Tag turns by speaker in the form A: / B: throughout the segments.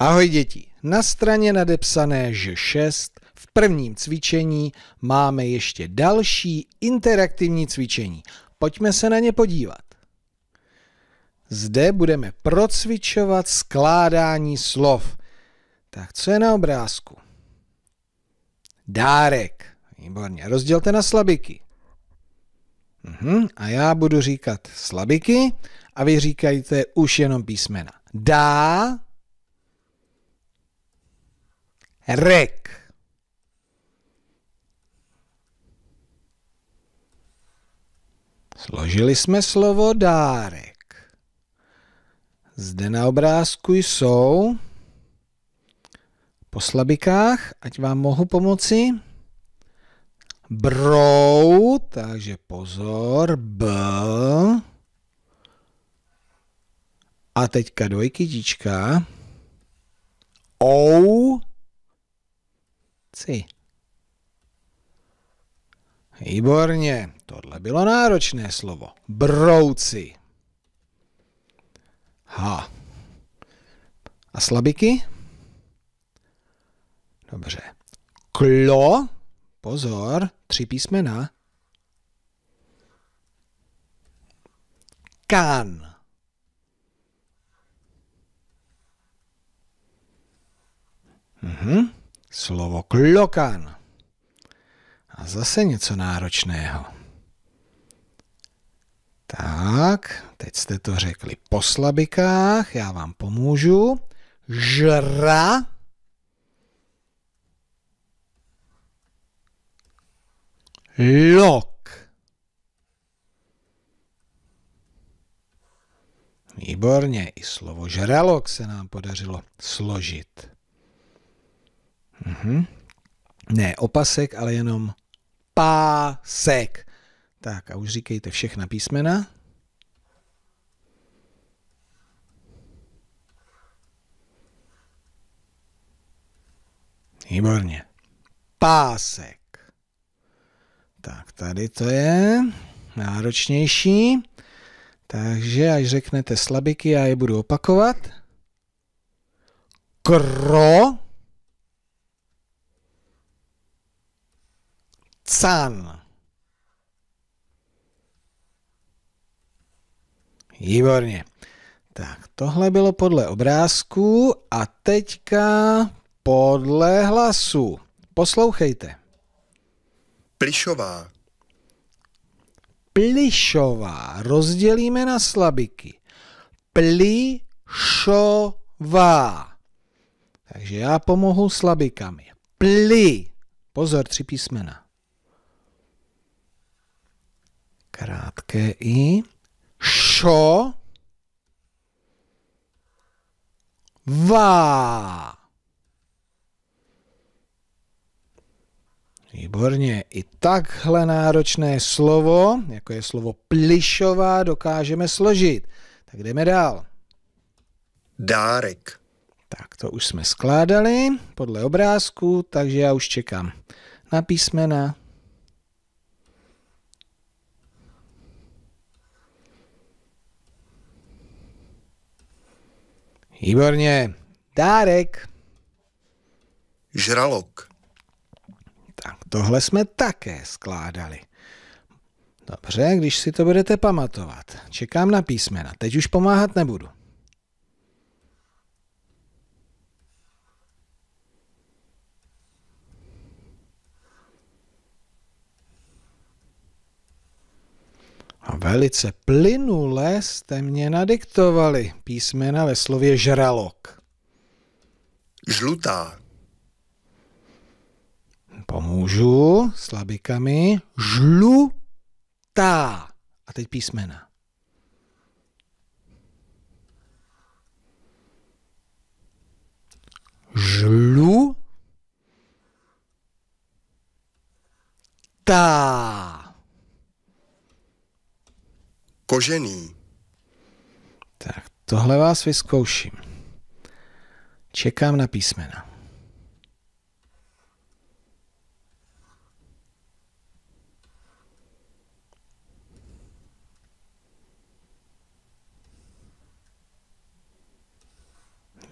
A: Ahoj děti, na straně nadepsané Ž6 v prvním cvičení máme ještě další interaktivní cvičení. Pojďme se na ně podívat. Zde budeme procvičovat skládání slov. Tak co je na obrázku? Dárek. Výborně. Rozdělte na slabiky. Uhum. A já budu říkat slabiky a vy říkajte už jenom písmena. Dá, Rek. Složili jsme slovo dárek. Zde na obrázku jsou po slabikách, ať vám mohu pomoci. Brou, takže pozor, b. A teďka dvojkytička. Ou, chci. Výborně, tohle bylo náročné slovo. Brouci. Ha. A slabiky? Dobře. Klo, pozor, tři písmena. Kan. Mhm slovo klokan. A zase něco náročného. Tak, teď jste to řekli po slabikách, já vám pomůžu. Žra. Lok. Výborně, i slovo žralok se nám podařilo složit. Mm-hmm. Ne opasek, ale jenom pásek. Tak a už říkejte všechna písmena. Výborně. Pásek. Tak tady to je náročnější. Takže až řeknete slabiky, já je budu opakovat. Kro. Can. Výborně. Tak, tohle bylo podle obrázku a teďka podle hlasu. Poslouchejte. Plišová. Plišová. Rozdělíme na slabiky. Plišová. Takže já pomohu slabikami. Pli. Pozor, tři písmena. krátké i, šo, vá. Výborně, i takhle náročné slovo, jako je slovo plišová, dokážeme složit. Tak jdeme dál. Dárek. Tak to už jsme skládali podle obrázku, takže já už čekám na písmena. Výborně. Dárek. Žralok. Tak tohle jsme také skládali. Dobře, když si to budete pamatovat. Čekám na písmena. Teď už pomáhat nebudu. velice plynule jste mě nadiktovali písmena ve slově žralok. Žlutá. Pomůžu slabikami. Žlutá. A teď písmena. Žlu. Kožený. Tak, tohle vás vyzkouším. Čekám na písmena.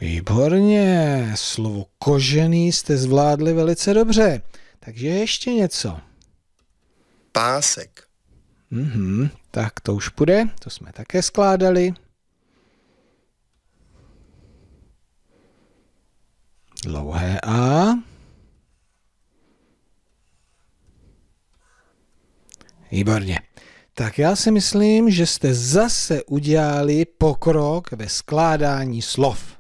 A: Výborně, slovo kožený jste zvládli velice dobře. Takže ještě něco. Pásek. Mm-hmm, tak to už půjde, to jsme také skládali. Dlouhé A. Výborně. Tak já si myslím, že jste zase udělali pokrok ve skládání slov.